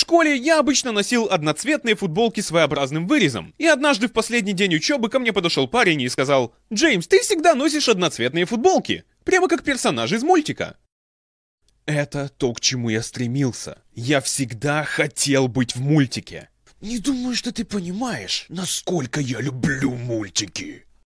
школе я обычно носил одноцветные футболки с своеобразным вырезом. И однажды в последний день учебы ко мне подошел парень и сказал, «Джеймс, ты всегда носишь одноцветные футболки, прямо как персонаж из мультика». Это то, к чему я стремился. Я всегда хотел быть в мультике. Не думаю, что ты понимаешь, насколько я люблю мультики.